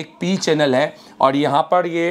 एक P channel है और यहाँ पर ये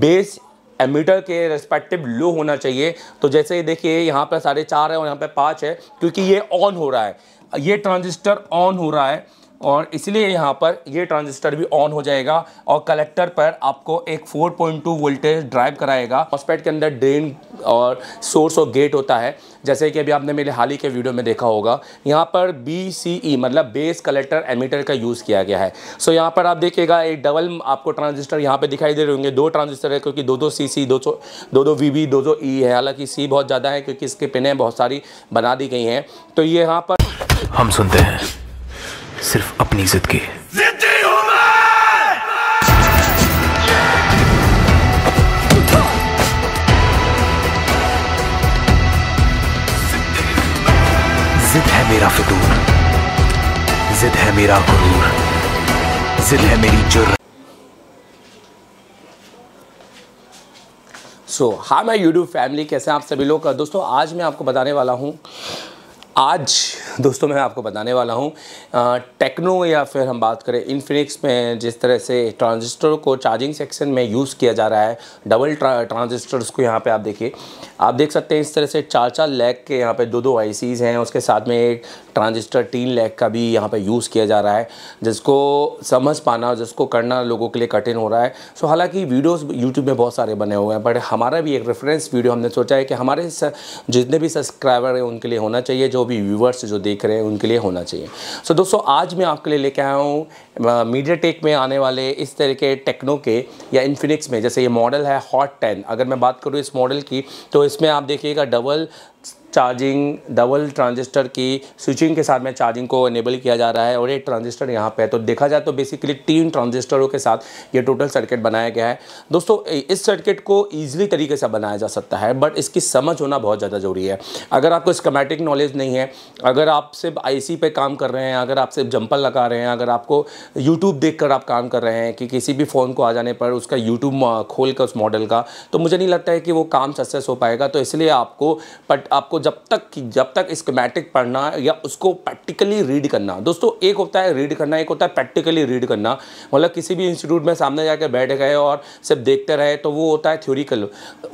बेस एमीटर के रेस्पेक्टिव लो होना चाहिए तो जैसे ये देखिए यहाँ पर साढ़े चार है और यहाँ पर पाँच है क्योंकि ये ऑन हो रहा है ये ट्रांजिस्टर ऑन हो रहा है और इसलिए यहाँ पर ये ट्रांजिस्टर भी ऑन हो जाएगा और कलेक्टर पर आपको एक 4.2 वोल्टेज ड्राइव कराएगा हॉस्पेट के अंदर ड्रेन और सोर्स और गेट होता है जैसे कि अभी आपने मेरे हाल ही के वीडियो में देखा होगा यहाँ पर बी सी ई मतलब बेस कलेक्टर एमीटर का यूज़ किया गया है सो यहाँ पर आप देखिएगा एक डबल आपको ट्रांजिस्टर यहाँ पर दिखाई दे रहे होंगे दो ट्रांजिस्टर है क्योंकि दो दो सी सी दो सौ दो दो वी बी दो ई e है हालाँकि सी बहुत ज़्यादा है क्योंकि इसके पिनें बहुत सारी बना दी गई हैं तो ये यहाँ पर हम सुनते हैं सिर्फ अपनी जिद की मेरा फितूर जिद है मेरा गुरूर जिद है मेरी जुर्र सो हा मैं यूट्यूब फैमिली कैसे हैं आप सभी लोग दोस्तों आज मैं आपको बताने वाला हूँ आज दोस्तों मैं आपको बताने वाला हूँ टेक्नो या फिर हम बात करें इन्फिनिक्स में जिस तरह से ट्रांजिस्टर को चार्जिंग सेक्शन में यूज़ किया जा रहा है डबल ट्रा, ट्रांजिस्टर्स को यहाँ पे आप देखिए आप देख सकते हैं इस तरह से चार चार लैग के यहाँ पे दो दो आई हैं उसके साथ में एक ट्रांजिस्टर तीन लैग का भी यहाँ पर यूज़ किया जा रहा है जिसको समझ पाना जिसको करना लोगों के लिए कठिन हो रहा है सो हालाँकि वीडियोज यूट्यूब में बहुत सारे बने हुए हैं बट हमारा भी एक रेफरेंस वीडियो हमने सोचा है कि हमारे जितने भी सब्सक्राइबर हैं उनके लिए होना चाहिए जो भी व्यूवर्स जो देख रहे हैं उनके लिए होना चाहिए सो so, दोस्तों आज मैं आपके लिए लेके आया हूँ मीडिया टेक में आने वाले इस तरह के टेक्नो के या इन्फिनिक्स में जैसे ये मॉडल है हॉट टेन अगर मैं बात करूँ इस मॉडल की तो इसमें आप देखिएगा डबल चार्जिंग डबल ट्रांजिस्टर की स्विचिंग के साथ में चार्जिंग को इनेबल किया जा रहा है और एक ट्रांजिस्टर यहाँ पे है तो देखा जाए तो बेसिकली तीन ट्रांजिस्टरों के साथ ये टोटल सर्किट बनाया गया है दोस्तों इस सर्किट को इजीली तरीके से बनाया जा सकता है बट इसकी समझ होना बहुत ज़्यादा ज़रूरी है अगर आपको स्कमेटिक नॉलेज नहीं है अगर आप सिर्फ आई पे काम कर रहे हैं अगर आप सिर्फ जंपल लगा रहे हैं अगर आपको यूट्यूब देख आप काम कर रहे हैं कि किसी भी फ़ोन को आ जाने पर उसका यूट्यूब खोल कर उस मॉडल का तो मुझे नहीं लगता है कि वो काम सक्सेस हो पाएगा तो इसलिए आपको बट आपको जब तक जब तक स्कीमेटिक पढ़ना या उसको प्रैक्टिकली रीड करना दोस्तों एक होता है रीड करना एक होता है प्रैक्टिकली रीड करना मतलब किसी भी इंस्टीट्यूट में सामने जाकर बैठ गए और सिर्फ देखते रहे तो वो होता है थ्योरिकल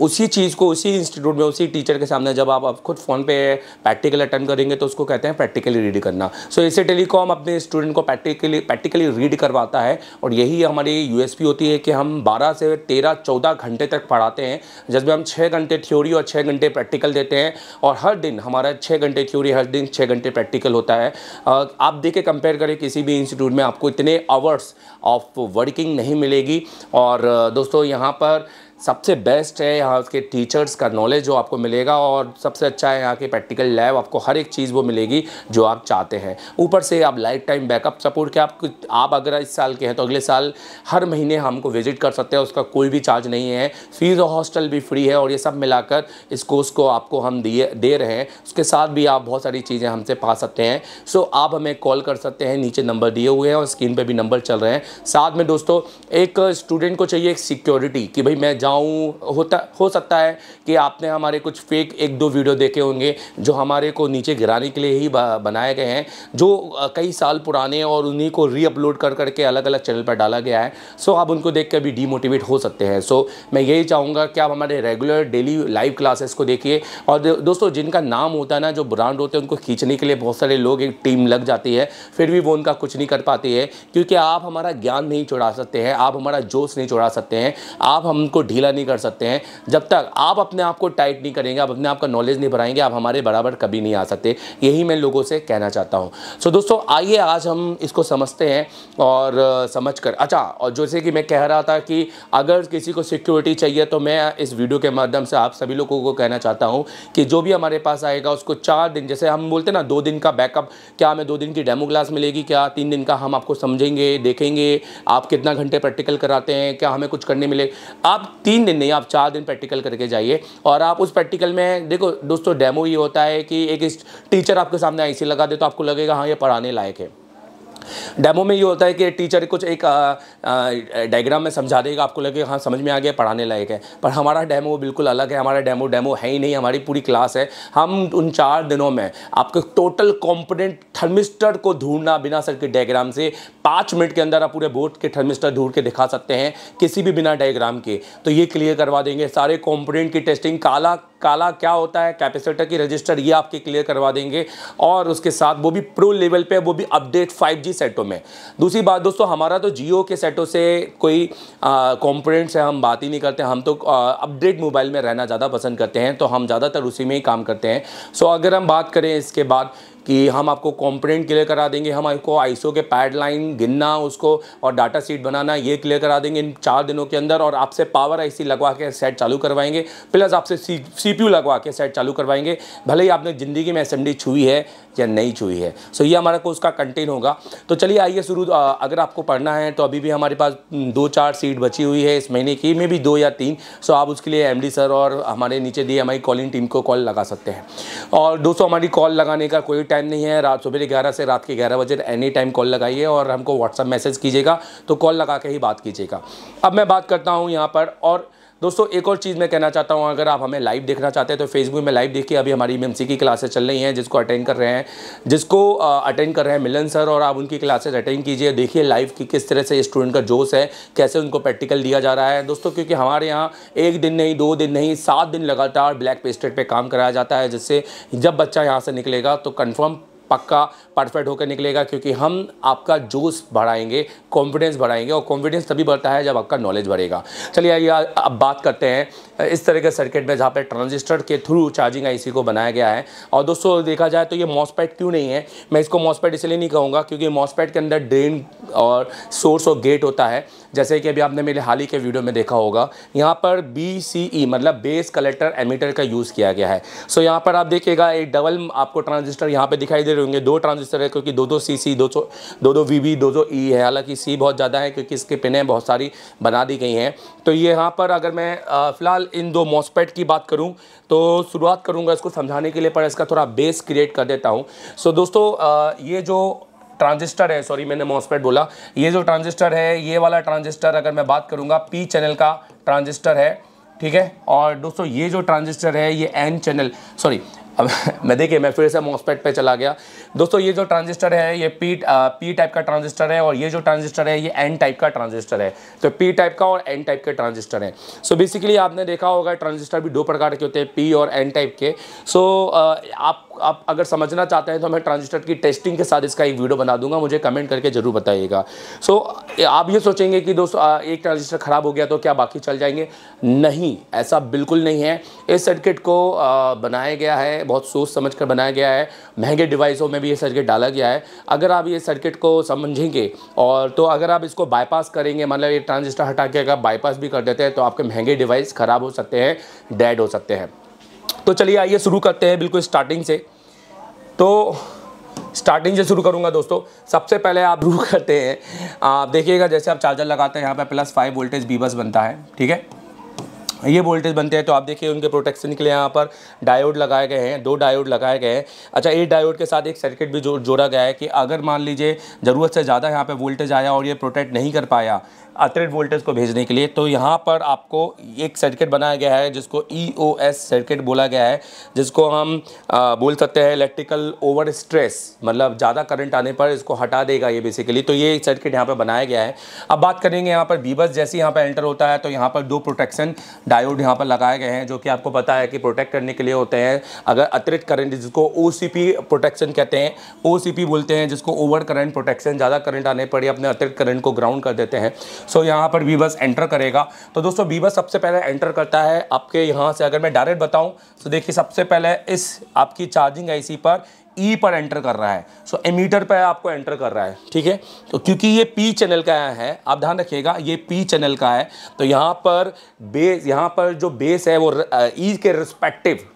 उसी चीज़ को उसी इंस्टीट्यूट में उसी टीचर के सामने जब आप, आप खुद फ़ोन पे प्रैक्टिकल अटेंड करेंगे तो उसको कहते हैं प्रैक्टिकली रीड करना सो so, इसे टेलीकॉम अपने स्टूडेंट को प्रैक्टिकली प्रैक्टिकली रीड करवाता है और यही हमारी यूएसपी होती है कि हम बारह से तेरह चौदह घंटे तक पढ़ाते हैं जिसमें हम छः घंटे थ्योरी और छः घंटे प्रैक्टिकल देते हैं और और हर दिन हमारा छः घंटे थ्योरी हर दिन छः घंटे प्रैक्टिकल होता है आप देखे कंपेयर करें किसी भी इंस्टीट्यूट में आपको इतने आवर्स ऑफ वर्किंग नहीं मिलेगी और दोस्तों यहाँ पर सबसे बेस्ट है यहाँ उसके टीचर्स का नॉलेज जो आपको मिलेगा और सबसे अच्छा है यहाँ के प्रैक्टिकल लैब आपको हर एक चीज़ वो मिलेगी जो आप चाहते हैं ऊपर से आप लाइफ टाइम बैकअप सपोर्ट के आप आप अगर इस साल के हैं तो अगले साल हर महीने हमको विजिट कर सकते हैं उसका कोई भी चार्ज नहीं है फ़ीस और हॉस्टल भी फ्री है और ये सब मिलाकर इस कोर्स को आपको हम दिए दे रहे हैं उसके साथ भी आप बहुत सारी चीज़ें हमसे पा सकते हैं सो आप हमें कॉल कर सकते हैं नीचे नंबर दिए हुए हैं और स्क्रीन पर भी नंबर चल रहे हैं साथ में दोस्तों एक स्टूडेंट को चाहिए एक सिक्योरिटी कि भाई मैं जाऊँ होता हो सकता है कि आपने हमारे कुछ फेक एक दो वीडियो देखे होंगे जो हमारे को नीचे गिराने के लिए ही बनाए गए हैं जो कई साल पुराने और उन्हीं को रीअपलोड कर करके अलग अलग चैनल पर डाला गया है सो आप उनको देख कर भी डीमोटिवेट हो सकते हैं सो मैं यही चाहूँगा कि आप हमारे रेगुलर डेली लाइव क्लासेस को देखिए और दोस्तों जिनका नाम होता है ना जो ब्रांड होते हैं उनको खींचने के लिए बहुत सारे लोग एक टीम लग जाती है फिर भी वो उनका कुछ नहीं कर पाती है क्योंकि आप हमारा ज्ञान नहीं चुड़ा सकते हैं आप हमारा जोश नहीं चुड़ा सकते हैं आप हमको ढीला नहीं कर सकते हैं जब तक आप अपने आप को टाइट नहीं करेंगे आप अपने आप का नॉलेज नहीं बढ़ाएंगे आप हमारे बराबर कभी नहीं आ सकते यही मैं लोगों से कहना चाहता हूँ सो so, दोस्तों आइए आज हम इसको समझते हैं और समझ कर अच्छा और जैसे कि मैं कह रहा था कि अगर किसी को सिक्योरिटी चाहिए तो मैं इस वीडियो के माध्यम से आप सभी लोगों को कहना चाहता हूँ कि जो भी हमारे पास आएगा उसको चार दिन जैसे हम बोलते ना दो दिन का बैकअप क्या हमें दो दिन की डेमो क्लास मिलेगी क्या तीन दिन का हम आपको समझेंगे देखेंगे आप कितना घंटे प्रैक्टिकल कराते हैं क्या हमें कुछ करने मिले आप तीन दिन नहीं आप चार दिन प्रैक्टिकल करके जाइए और आप उस प्रैक्टिकल में देखो दोस्तों डेमो ये होता है कि एक टीचर आपके सामने ऐसे लगा दे तो आपको लगेगा हाँ ये पढ़ाने लायक है डेमो में ये होता है कि टीचर कुछ एक डायग्राम में समझा देगा आपको लगे हाँ समझ में आ गया पढ़ाने लायक है पर हमारा डेमो बिल्कुल अलग है हमारा डेमो डेमो है ही नहीं हमारी पूरी क्लास है हम उन चार दिनों में आपके टोटल कॉम्पोनेंट थर्मिस्टर को ढूंढना बिना सर्किट डायग्राम से पाँच मिनट के अंदर आप पूरे बोर्ड के थर्मिस्टर ढूंढ के दिखा सकते हैं किसी भी बिना डायग्राम के तो ये क्लियर करवा देंगे सारे कॉम्पोनेंट की टेस्टिंग काला काला क्या होता है कैपेसिटर की रजिस्टर ये आपके क्लियर करवा देंगे और उसके साथ वो भी प्रो लेवल पे वो भी अपडेट 5G सेटों में दूसरी बात दोस्तों हमारा तो जियो के सेटों से कोई कॉम्पोनेंट है हम बात ही नहीं करते हम तो अपडेट मोबाइल में रहना ज़्यादा पसंद करते हैं तो हम ज़्यादातर उसी में ही काम करते हैं सो अगर हम बात करें इसके बाद कि हम आपको कॉम्पोनेंट क्लियर करा देंगे हम आपको आईसो के पैड लाइन गिनना उसको और डाटा सीट बनाना ये क्लियर करा देंगे इन चार दिनों के अंदर और आपसे पावर आईसी लगवा के सेट चालू करवाएंगे प्लस आपसे सी पी लगवा के सेट चालू करवाएंगे भले ही आपने ज़िंदगी में एस छुई है या नहीं छुई है सो ये हमारा कोर्स का कंटेंट होगा तो चलिए आइए शुरू अगर आपको पढ़ना है तो अभी भी हमारे पास दो चार सीट बची हुई है इस महीने की मे भी दो या तीन सो आप उसके लिए एम सर और हमारे नीचे दिए हमारी कॉलिंग टीम को कॉल लगा सकते हैं और दोस्तों हमारी कॉल लगाने का कोई टाइम टाइम नहीं है रात सुबह ग्यारह से रात के ग्यारह बजे एनी टाइम कॉल लगाइए और हमको व्हाट्सअप मैसेज कीजिएगा तो कॉल लगा के ही बात कीजिएगा अब मैं बात करता हूँ यहाँ पर और दोस्तों एक और चीज़ मैं कहना चाहता हूँ अगर आप हमें लाइव देखना चाहते हैं तो फेसबुक में लाइव देखिए अभी हमारी एम की क्लासेस चल रही हैं जिसको अटेंड कर रहे हैं जिसको अटेंड कर रहे हैं मिलन सर और आप उनकी क्लासेस अटेंड कीजिए देखिए लाइव की किस तरह से स्टूडेंट का जोश है कैसे उनको प्रैक्टिकल दिया जा रहा है दोस्तों क्योंकि हमारे यहाँ एक दिन नहीं दो दिन नहीं सात दिन लगातार ब्लैक पेस्टेड पर काम कराया जाता है जिससे जब बच्चा यहाँ से निकलेगा तो कन्फर्म पक्का परफेक्ट होकर निकलेगा क्योंकि हम आपका जोश बढ़ाएंगे कॉन्फिडेंस बढ़ाएंगे और कॉन्फिडेंस तभी बढ़ता है जब आपका नॉलेज बढ़ेगा चलिए आइए अब बात करते हैं इस तरह के सर्किट में जहाँ पर ट्रांजिस्टर के थ्रू चार्जिंग आईसी को बनाया गया है और दोस्तों देखा जाए तो ये मॉसपैट क्यों नहीं है मैं इसको मॉसपैड इसलिए नहीं कहूँगा क्योंकि मॉसपैड के अंदर ड्रेन और सोर्स और गेट होता है जैसे कि अभी आपने मेरे हाल ही के वीडियो में देखा होगा यहाँ पर बी सी ई मतलब बेस कलेक्टर एमीटर का यूज़ किया गया है सो यहाँ पर आप देखिएगा एक डबल आपको ट्रांजिस्टर यहाँ पर दिखाई दे रहे होंगे दो ट्रांजिस्टर है क्योंकि दो दो सी सी दो सौ दो दो वी बी दो दो ई e है हालांकि सी बहुत ज़्यादा है क्योंकि इसके पिने बहुत सारी बना दी गई हैं तो ये यहाँ पर अगर मैं फ़िलहाल इन दो मॉसपेट की बात करूँ तो शुरुआत करूँगा इसको समझाने के लिए पर इसका थोड़ा बेस क्रिएट कर देता हूँ सो दोस्तों ये जो ट्रांजिस्टर है सॉरी मैंने मॉसपेट बोला ये जो ट्रांजिस्टर है ये वाला ट्रांजिस्टर अगर मैं बात करूँगा पी चैनल का ट्रांजिस्टर है ठीक है और दोस्तों ये जो ट्रांजिस्टर है ये एन चैनल सॉरी अब मैं देखिए मैं फिर से मॉसपेट पे चला गया दोस्तों ये जो ट्रांजिस्टर है ये पी आ, पी टाइप का ट्रांजिस्टर है और ये जो ट्रांजिस्टर है ये एन टाइप का ट्रांजिस्टर है तो पी टाइप का और एन टाइप के ट्रांजिस्टर है सो so बेसिकली आपने देखा होगा ट्रांजिस्टर भी दो प्रकार के होते हैं पी और एन टाइप के सो so, आप आप अगर समझना चाहते हैं तो मैं ट्रांजिस्टर की टेस्टिंग के साथ इसका एक वीडियो बना दूंगा मुझे कमेंट करके ज़रूर बताइएगा सो so, आप ये सोचेंगे कि दोस्तों एक ट्रांजिस्टर ख़राब हो गया तो क्या बाकी चल जाएंगे नहीं ऐसा बिल्कुल नहीं है इस सर्किट को बनाया गया है बहुत सोच समझ कर बनाया गया है महंगे डिवाइसों में भी ये सर्किट डाला गया है अगर आप ये सर्किट को समझेंगे और तो अगर आप इसको बाईपास करेंगे मतलब ये ट्रांजिस्टर हटा के अगर बाईपास भी कर देते हैं तो आपके महंगे डिवाइस ख़राब हो सकते हैं डेड हो सकते हैं तो चलिए आइए शुरू करते हैं बिल्कुल स्टार्टिंग से तो स्टार्टिंग से शुरू करूंगा दोस्तों सबसे पहले आप शुरू करते हैं आप देखिएगा जैसे आप चार्जर लगाते हैं यहाँ पर प्लस फाइव वोल्टेज बी बस बनता है ठीक है ये वोल्टेज बनते हैं तो आप देखिए उनके प्रोटेक्शन के लिए यहाँ पर डायोड लगाए गए हैं दो डायोड लगाए गए हैं अच्छा एक डायोड के साथ एक सर्किट भी जो जोड़ा गया है कि अगर मान लीजिए ज़रूरत से ज़्यादा यहाँ पे वोल्टेज आया और ये प्रोटेक्ट नहीं कर पाया अतिरिक्त वोल्टेज को भेजने के लिए तो यहाँ पर आपको एक सर्किट बनाया गया है जिसको ई e सर्किट बोला गया है जिसको हम आ, बोल सकते हैं इलेक्ट्रिकल ओवर स्ट्रेस मतलब ज़्यादा करंट आने पर इसको हटा देगा ये बेसिकली तो ये सर्किट यहाँ पर बनाया गया है अब बात करेंगे यहाँ पर बीबस जैसे यहाँ पर एंटर होता है तो यहाँ पर दो प्रोटेक्शन डायोड यहाँ पर लगाए गए हैं जो कि आपको पता है कि प्रोटेक्ट करने के लिए होते हैं अगर अतिरिक्त करंट जिसको ओ प्रोटेक्शन कहते हैं ओ बोलते हैं जिसको ओवर करंट प्रोटेक्शन ज़्यादा करंट आने पर ही अपने अतिरिक्त करंट को ग्राउंड कर देते हैं सो यहाँ पर बी बस एंटर करेगा तो दोस्तों बी बस सबसे पहले एंटर करता है आपके यहाँ से अगर मैं डायरेक्ट बताऊँ तो देखिए सबसे पहले इस आपकी चार्जिंग आईसी पर ई e पर एंटर कर रहा है सो so, एमीटर पर आपको एंटर कर रहा है ठीक है तो क्योंकि ये पी चैनल का है आप ध्यान रखिएगा ये पी चैनल का है तो यहाँ पर बेस यहाँ पर जो बेस है वो ई e के रिस्पेक्टिव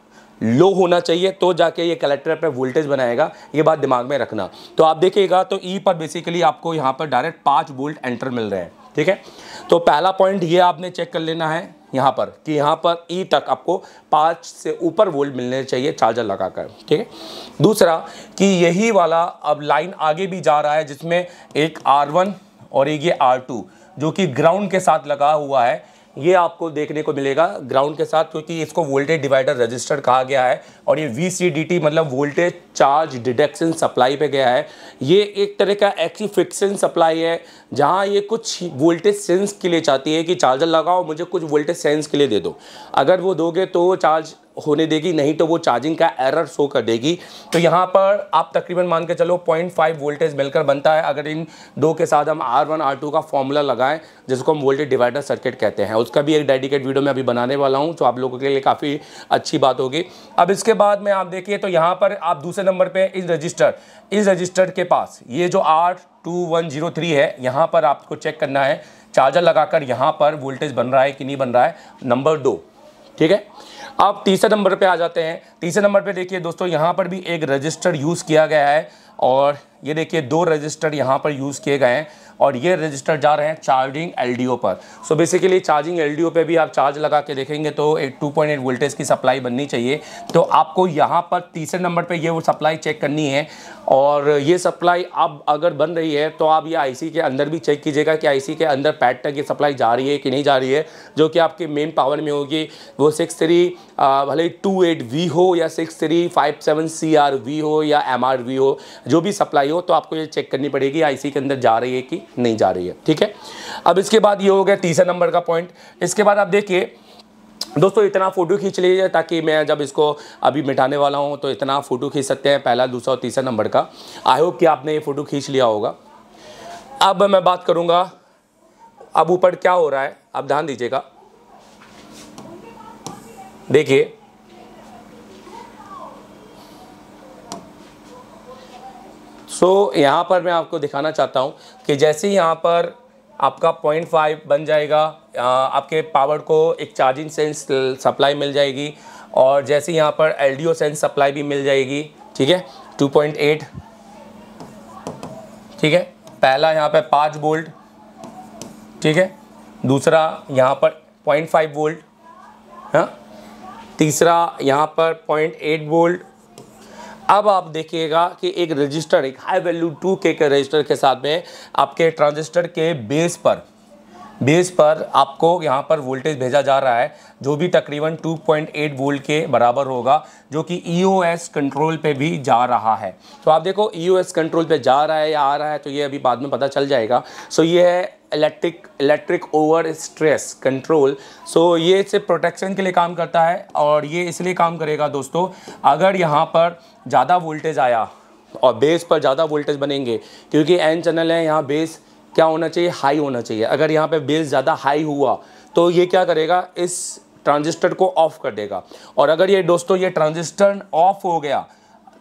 लो होना चाहिए तो जाके ये कलेक्टर पे वोल्टेज बनाएगा ये बात दिमाग में रखना तो आप देखिएगा तो ई e पर बेसिकली आपको यहाँ पर डायरेक्ट पाँच वोल्ट एंटर मिल रहे हैं ठीक है तो पहला पॉइंट ये आपने चेक कर लेना है यहाँ पर कि यहाँ पर ई e तक आपको पाँच से ऊपर वोल्ट मिलने चाहिए चार्जर लगाकर ठीक है दूसरा कि यही वाला अब लाइन आगे भी जा रहा है जिसमें एक आर वन और एक ये आर टू जो कि ग्राउंड के साथ लगा हुआ है ये आपको देखने को मिलेगा ग्राउंड के साथ क्योंकि इसको वोल्टेज डिवाइडर रजिस्टर कहा गया है और ये वी मतलब वोल्टेज चार्ज डिडक्शन सप्लाई पे गया है ये एक तरह का फिक्सन सप्लाई है जहाँ ये कुछ वोल्टेज सेंस के लिए चाहती है कि चार्जर लगाओ मुझे कुछ वोल्टेज सेंस के लिए दे दो अगर वो दोगे तो चार्ज होने देगी नहीं तो वो चार्जिंग का एरर शो कर देगी तो यहाँ पर आप तकरीबन मान के चलो 0.5 वोल्टेज मिलकर बनता है अगर इन दो के साथ हम आर वन आर टू का फॉर्मूला लगाएं जिसको हम वोल्टेज डिवाइडर सर्किट कहते हैं उसका भी एक डेडिकेट वीडियो मैं अभी बनाने वाला हूँ तो आप लोगों के लिए काफ़ी अच्छी बात होगी अब इसके बाद में आप देखिए तो यहाँ पर आप दूसरे नंबर पर इस रजिस्टर इस रजिस्टर के पास ये जो R two one zero three है यहाँ पर आपको चेक करना है चार्जर लगाकर यहाँ पर वोल्टेज बन रहा है कि नहीं बन रहा है नंबर दो ठीक है आप तीसरे नंबर पे आ जाते हैं तीसरे नंबर पे देखिए दोस्तों यहाँ पर भी एक रजिस्टर यूज़ किया गया है और ये देखिए दो रजिस्टर यहाँ पर यूज़ किए गए हैं और ये रजिस्टर जा रहे हैं चार्जिंग एलडीओ पर सो बेसिकली चार्जिंग एलडीओ पे भी आप चार्ज लगा के देखेंगे तो एक टू पॉइंट एट वोल्टेज की सप्लाई बननी चाहिए तो आपको यहाँ पर तीसरे नंबर पर ये वो सप्लाई चेक करनी है और ये सप्लाई अब अगर बन रही है तो आप ये आईसी के अंदर भी चेक कीजिएगा कि आईसी के अंदर पैड तक ये सप्लाई जा रही है कि नहीं जा रही है जो कि आपके मेन पावर में होगी वो सिक्स थ्री भले टू एट वी हो या six three five seven C R V हो या एम आर वी हो जो भी सप्लाई हो तो आपको ये चेक करनी पड़ेगी आईसी के अंदर जा रही है कि नहीं जा रही है ठीक है अब इसके बाद ये हो गया तीसरा नंबर का पॉइंट इसके बाद आप देखिए दोस्तों इतना फ़ोटो खींच लीजिए ताकि मैं जब इसको अभी मिटाने वाला हूँ तो इतना फ़ोटो खींच सकते हैं पहला दूसरा और तीसरा नंबर का आई होप कि आपने ये फ़ोटो खींच लिया होगा अब मैं बात करूँगा अब ऊपर क्या हो रहा है आप ध्यान दीजिएगा देखिए सो so, यहाँ पर मैं आपको दिखाना चाहता हूँ कि जैसे ही यहाँ पर आपका पॉइंट फाइव बन जाएगा आपके पावर को एक चार्जिंग सेंस सप्लाई मिल जाएगी और जैसे यहाँ पर L D O sense supply भी मिल जाएगी ठीक है टू पॉइंट एट ठीक है पहला यहाँ पर पाँच वोल्ट ठीक है दूसरा यहाँ पर पॉइंट फाइव वोल्ट हाँ तीसरा यहाँ पर पॉइंट एट वोल्ट अब आप देखिएगा कि एक रजिस्टर एक हाई वैल्यू टू के रजिस्टर के साथ में आपके ट्रांजिस्टर के बेस पर बेस पर आपको यहाँ पर वोल्टेज भेजा जा रहा है जो भी तकरीबन 2.8 वोल्ट के बराबर होगा जो कि ईओएस e कंट्रोल पे भी जा रहा है तो आप देखो ईओएस e कंट्रोल पे जा रहा है या आ रहा है तो ये अभी बाद में पता चल जाएगा सो ये है electric electric over stress control so ये सिर्फ प्रोटेक्शन के लिए काम करता है और ये इसलिए काम करेगा दोस्तों अगर यहाँ पर ज़्यादा वोल्टेज आया और बेस पर ज़्यादा वोल्टेज बनेंगे क्योंकि एन चैनल है यहाँ बेस क्या होना चाहिए हाई होना चाहिए अगर यहाँ पे बेस ज़्यादा हाई हुआ तो ये क्या करेगा इस ट्रांजिस्टर को ऑफ कर देगा और अगर ये दोस्तों ये ट्रांजिस्टर ऑफ हो गया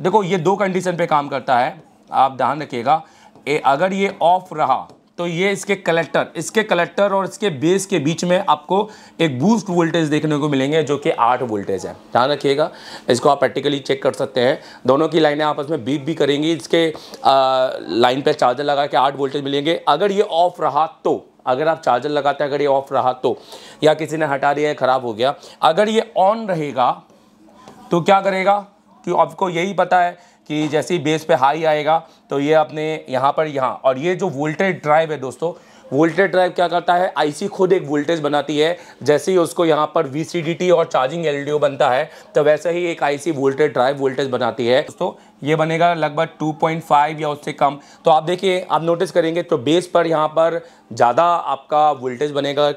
देखो ये दो कंडीशन पे काम करता है आप ध्यान रखिएगा अगर ये ऑफ रहा तो ये इसके कलेक्टर इसके कलेक्टर और इसके बेस के बीच में आपको एक बूस्ट वोल्टेज देखने को मिलेंगे जो कि आठ वोल्टेज है ध्यान रखिएगा इसको आप प्रैक्टिकली चेक कर सकते हैं दोनों की लाइनें आपस में बीप भी करेंगी इसके लाइन पर चार्जर लगा के आठ वोल्टेज मिलेंगे अगर ये ऑफ रहा तो अगर आप चार्जर लगाते हैं अगर ये ऑफ रहा तो या किसी ने हटा दिया है ख़राब हो गया अगर ये ऑन रहेगा तो क्या करेगा कि आपको यही पता है कि जैसे ही बेस पे हाई आएगा तो ये अपने यहाँ पर यहाँ और ये जो वोल्टेज ड्राइव है दोस्तों वोल्टेज ड्राइव क्या करता है आईसी खुद एक वोल्टेज बनाती है जैसे ही उसको यहाँ पर वी और चार्जिंग एल बनता है तो वैसे ही एक आईसी वोल्टेज ड्राइव वोल्टेज बनाती है दोस्तों ये बनेगा लगभग 2.5 या उससे कम तो आप देखिए आप नोटिस करेंगे तो बेस पर यहाँ पर ज़्यादा आपका वोल्टेज बनेगा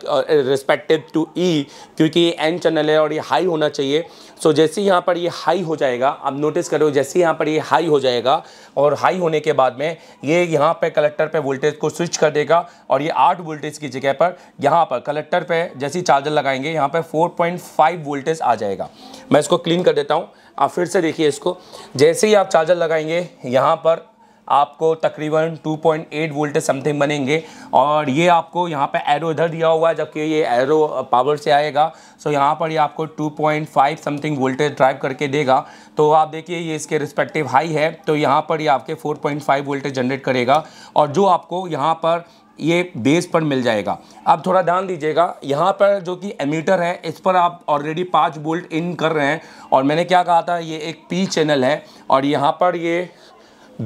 रिस्पेक्टिव टू ई क्योंकि एन चैनल है और ये हाई होना चाहिए सो so, जैसे यहाँ पर ये हाई हो जाएगा आप नोटिस करो जैसे यहाँ पर ये हाई हो जाएगा और हाई होने के बाद में ये यहाँ पर कलेक्टर पर वोल्टेज को स्विच कर देगा और ये आठ वोल्टेज की जगह पर यहाँ पर कलेक्टर पर जैसे चार्जर लगाएंगे यहाँ पर फोर वोल्टेज आ जाएगा मैं इसको क्लीन कर देता हूँ आप फिर से देखिए इसको जैसे ही आप चार्जर लगाएंगे यहाँ पर आपको तकरीबन 2.8 वोल्ट समथिंग बनेंगे और ये आपको यहाँ पे एरो इधर दिया हुआ है जबकि ये एरो पावर से आएगा सो यहाँ पर ये आपको 2.5 समथिंग वोल्टेज ड्राइव करके देगा तो आप देखिए ये इसके रिस्पेक्टिव हाई है तो यहाँ पर ये आपके 4.5 वोल्टेज जनरेट करेगा और जो आपको यहाँ पर ये बेस पर मिल जाएगा आप थोड़ा ध्यान दीजिएगा यहाँ पर जो कि एमीटर है इस पर आप ऑलरेडी पाँच बोल्ट इन कर रहे हैं और मैंने क्या कहा था ये एक पी चैनल है और यहाँ पर ये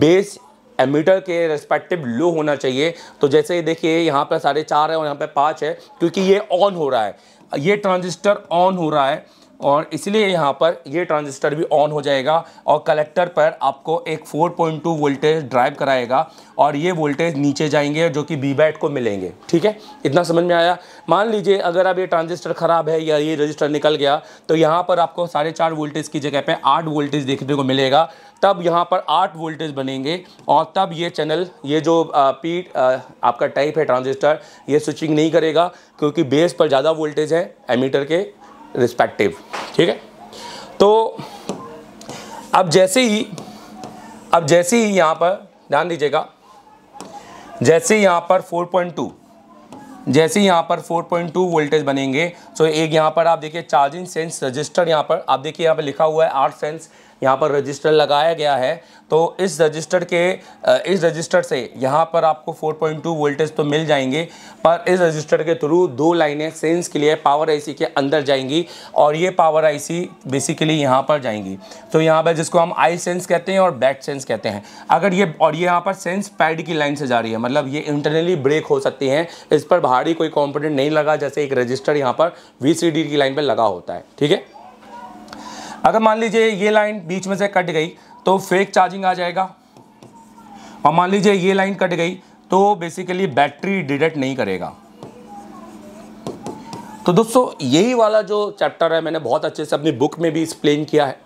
बेस एमीटर के रेस्पेक्टिव लो होना चाहिए तो जैसे ये देखिए यहाँ पर साढ़े चार है और यहाँ पर पाँच है क्योंकि ये ऑन हो रहा है ये ट्रांजिस्टर ऑन हो रहा है और इसलिए यहाँ पर ये ट्रांजिस्टर भी ऑन हो जाएगा और कलेक्टर पर आपको एक 4.2 वोल्टेज ड्राइव कराएगा और ये वोल्टेज नीचे जाएंगे जो कि बी बैट को मिलेंगे ठीक है इतना समझ में आया मान लीजिए अगर अब ये ट्रांजिस्टर ख़राब है या ये रजिस्टर निकल गया तो यहाँ पर आपको साढ़े चार वोल्टेज की जगह पर आठ वोल्टेज देखने को मिलेगा तब यहाँ पर आठ वोल्टेज बनेंगे और तब ये चैनल ये जो पी आपका टाइप है ट्रांजिस्टर ये स्विचिंग नहीं करेगा क्योंकि बेस पर ज़्यादा वोल्टेज है एमीटर के रिस्पेक्टिव ठीक है तो अब जैसे ही अब जैसे ही यहाँ पर ध्यान दीजिएगा जैसे यहाँ पर 4.2 जैसे यहाँ पर 4.2 वोल्टेज बनेंगे तो एक यहाँ पर आप देखिए चार्जिंग सेंस रजिस्टर यहाँ पर आप देखिए यहाँ पर लिखा हुआ है आठ सेंस यहाँ पर रजिस्टर लगाया गया है तो इस रजिस्टर के इस रजिस्टर से यहाँ पर आपको 4.2 वोल्टेज तो मिल जाएंगे पर इस रजिस्टर के थ्रू दो लाइनें सेंस के लिए पावर आईसी के अंदर जाएंगी और ये पावर आईसी बेसिकली यहाँ पर जाएंगी तो यहाँ पर जिसको हम आई सेंस कहते हैं और बैट सेंस कहते हैं अगर ये और ये यहाँ पर सेंस पैड की लाइन से जा रही है मतलब ये इंटरनली ब्रेक हो सकती है इस पर बाहरी कोई कॉम्पोनेंट नहीं लगा जैसे एक रजिस्टर यहाँ पर वी की लाइन पर लगा होता है ठीक है अगर मान लीजिए ये लाइन बीच में से कट गई तो फेक चार्जिंग आ जाएगा और मान लीजिए ये लाइन कट गई तो बेसिकली बैटरी डिटेक्ट नहीं करेगा तो दोस्तों यही वाला जो चैप्टर है मैंने बहुत अच्छे से अपनी बुक में भी एक्सप्लेन किया है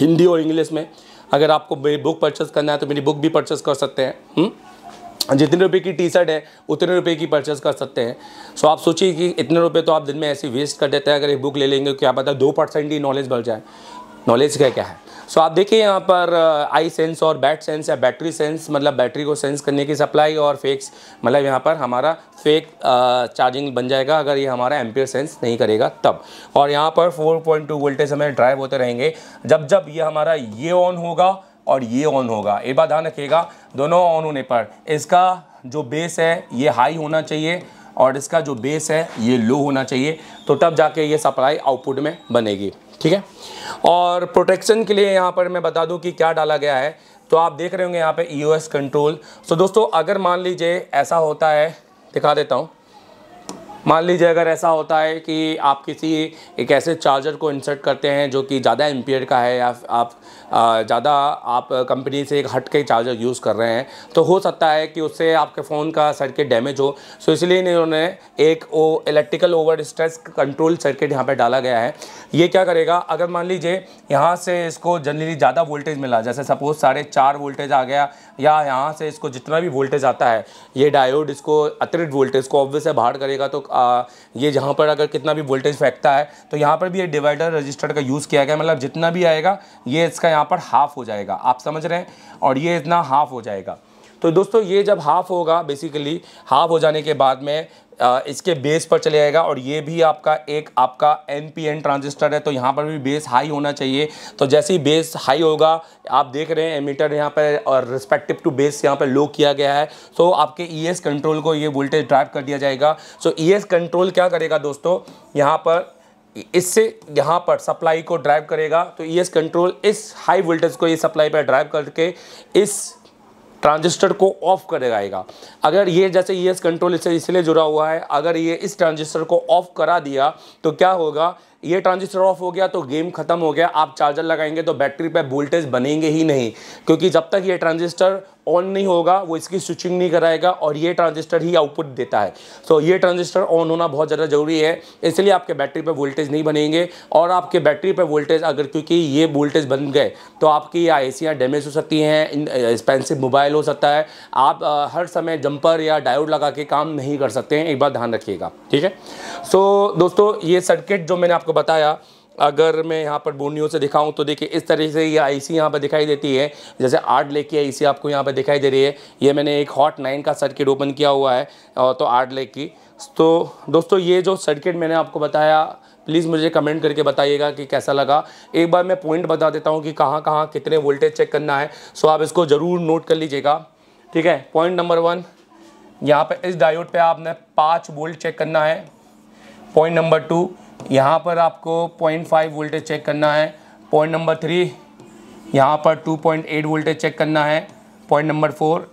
हिंदी और इंग्लिश में अगर आपको बुक परचेस करना है तो मेरी बुक भी परचेस कर सकते हैं हुँ? हम्म? जितने रुपए की टी शर्ट है उतने रुपए की परचेज़ कर सकते हैं सो आप सोचिए कि इतने रुपए तो आप दिन में ऐसे वेस्ट कर देते हैं अगर एक बुक ले लेंगे क्या पता दो परसेंट ही नॉलेज बढ़ जाए नॉलेज का क्या है सो आप देखिए यहाँ पर आई uh, सेंस और बैट सेंस या बैटरी सेंस मतलब बैटरी को सेंस करने की सप्लाई और फेक्स मतलब यहाँ पर हमारा फेक चार्जिंग uh, बन जाएगा अगर ये हमारा एम्पियर सेंस नहीं करेगा तब और यहाँ पर 4.2 वोल्टेज हमें ड्राइव होते रहेंगे जब जब ये हमारा ये ऑन होगा और ये ऑन होगा एक बार ध्यान रखिएगा दोनों ऑन होने पर इसका जो बेस है ये हाई होना चाहिए और इसका जो बेस है ये लो होना चाहिए तो तब जाके ये सप्लाई आउटपुट में बनेगी ठीक है और प्रोटेक्शन के लिए यहाँ पर मैं बता दूँ कि क्या डाला गया है तो आप देख रहे होंगे यहाँ पे ई कंट्रोल सो दोस्तों अगर मान लीजिए ऐसा होता है दिखा देता हूँ मान लीजिए अगर ऐसा होता है कि आप किसी एक ऐसे चार्जर को इंसर्ट करते हैं जो कि ज़्यादा एम्पियर का है या आप ज़्यादा आप कंपनी से एक हट के चार्जर यूज़ कर रहे हैं तो हो सकता है कि उससे आपके फ़ोन का सर्किट डैमेज हो सो इसलिए इन्होंने एक O electrical over stress control circuit यहाँ पर डाला गया है ये क्या करेगा अगर मान लीजिए यहाँ से इसको जनरली ज़्यादा वोल्टेज मिला जैसे सपोज़ साढ़े चार वोल्टेज आ गया या यहाँ से इसको जितना भी वोल्टेज आता है ये डायोड इसको अतिरिक्त वोल्टेज को ऑब्वियस है बाहर करेगा तो ये जहाँ पर अगर कितना भी वोल्टेज फेंकता है तो यहाँ पर भी ये डिवाइडर रजिस्टर का यूज़ किया गया मतलब जितना भी आएगा ये इसका यहाँ पर हाफ़ हो जाएगा आप समझ रहे हैं और ये इतना हाफ़ हो जाएगा तो दोस्तों ये जब हाफ़ होगा बेसिकली हाफ़ हो जाने के बाद में इसके बेस पर चले जाएगा और ये भी आपका एक आपका एन पी एन ट्रांजिस्टर है तो यहाँ पर भी बेस हाई होना चाहिए तो जैसे ही बेस हाई होगा आप देख रहे हैं एमीटर यहाँ पर और रिस्पेक्टिव टू बेस यहाँ पर लो किया गया है तो आपके ई एस कंट्रोल को ये वोल्टेज ड्राइव कर दिया जाएगा सो ई एस कंट्रोल क्या करेगा दोस्तों यहाँ पर इससे यहाँ पर सप्लाई को ड्राइव करेगा तो ई एस कंट्रोल इस हाई वोल्टेज को ये सप्लाई पर ड्राइव करके इस ट्रांजिस्टर को ऑफ करेगाएगा अगर ये जैसे ई एस कंट्रोल इससे इसलिए जुड़ा हुआ है अगर ये इस ट्रांजिस्टर को ऑफ करा दिया तो क्या होगा ये ट्रांजिस्टर ऑफ हो गया तो गेम खत्म हो गया आप चार्जर लगाएंगे तो बैटरी पे वोल्टेज बनेंगे ही नहीं क्योंकि जब तक ये ट्रांजिस्टर ऑन नहीं होगा वो इसकी स्विचिंग नहीं कराएगा और ये ट्रांजिस्टर ही आउटपुट देता है सो ये ट्रांजिस्टर ऑन होना बहुत ज़्यादा ज़रूरी है इसलिए आपके बैटरी पर वोल्टेज नहीं बनेंगे और आपके बैटरी पर वोल्टेज अगर क्योंकि ये वोल्टेज बन गए तो आपकी ये सियाँ डैमेज हो सकती हैं एक्सपेंसिव मोबाइल हो सकता है आप हर समय जंपर या डायोड लगा के काम नहीं कर सकते हैं एक बार ध्यान रखिएगा ठीक है सो दोस्तों ये सर्किट जो मैंने आपको बताया अगर मैं यहाँ पर बोर्नियो से दिखाऊं तो देखिए इस तरह से ये आई सी यहाँ पर दिखाई देती है जैसे आर्ट लेग की आई सी आपको यहाँ पर दिखाई दे रही है ये मैंने एक हॉट नाइन का सर्किट ओपन किया हुआ है तो आर्ट लेक की तो दोस्तों ये जो सर्किट मैंने आपको बताया प्लीज़ मुझे कमेंट करके बताइएगा कि कैसा लगा एक बार मैं पॉइंट बता देता हूँ कि कहाँ कहाँ कितने वोल्टेज चेक करना है सो आप इसको ज़रूर नोट कर लीजिएगा ठीक है पॉइंट नंबर वन यहाँ पर इस डायोड पर आपने पाँच वोल्ट चेक करना है पॉइंट नंबर टू यहाँ पर आपको पॉइंट फाइव वोल्टेज चेक करना है पॉइंट नंबर थ्री यहाँ पर two point eight voltage check करना है पॉइंट नंबर फोर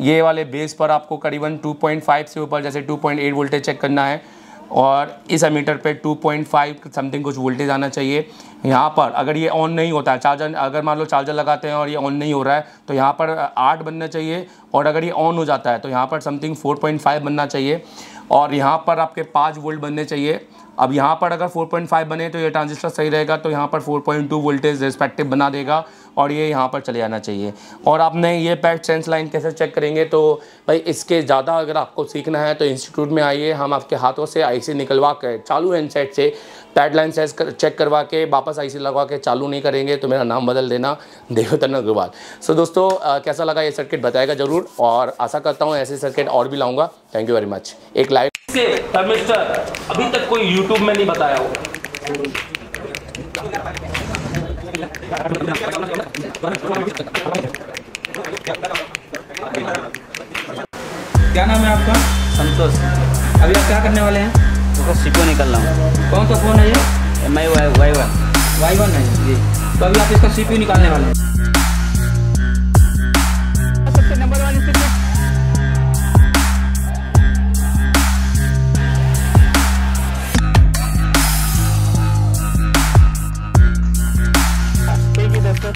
ये वाले बेस पर आपको करीबन टू पॉइंट फाइव से ऊपर जैसे two point eight voltage check करना है और इस एमीटर पे 2.5 समथिंग कुछ वोल्टेज आना चाहिए यहाँ पर अगर ये ऑन नहीं होता है चार्जर अगर मान लो चार्जर लगाते हैं और ये ऑन नहीं हो रहा है तो यहाँ पर आठ बनना चाहिए और अगर ये ऑन हो जाता है तो यहाँ पर समथिंग 4.5 बनना चाहिए और यहाँ पर आपके पाँच वोल्ट बनने चाहिए अब यहाँ पर अगर 4.5 बने तो ये ट्रांजिस्टर सही रहेगा तो यहाँ पर 4.2 वोल्टेज रिस्पेक्टिव बना देगा और ये यहाँ पर चले जाना चाहिए और आपने ये पैट सेंस लाइन कैसे चेक करेंगे तो भाई इसके ज़्यादा अगर आपको सीखना है तो इंस्टीट्यूट में आइए हम आपके हाथों से आईसी निकलवा कर चालू हैंड सेट से पैड लाइन सेंस कर, चेक करवा के वापस आईसी लगवा के चालू नहीं करेंगे तो मेरा नाम बदल देना देवतन अग्रवाल सो दोस्तों आ, कैसा लगा ये सर्किट बताएगा ज़रूर और आशा करता हूँ ऐसे सर्किट और भी लाऊँगा थैंक यू वेरी मच एक लाइव के अभी तक कोई YouTube में नहीं बताया होगा क्या नाम है आपका संतोष अभी आप क्या करने वाले हैं तो सीखो निकल रहा हूँ कौन सा फ़ोन है ये M I Y one Y one है जी तो अभी आप इसका सीपी निकालने वाले हैं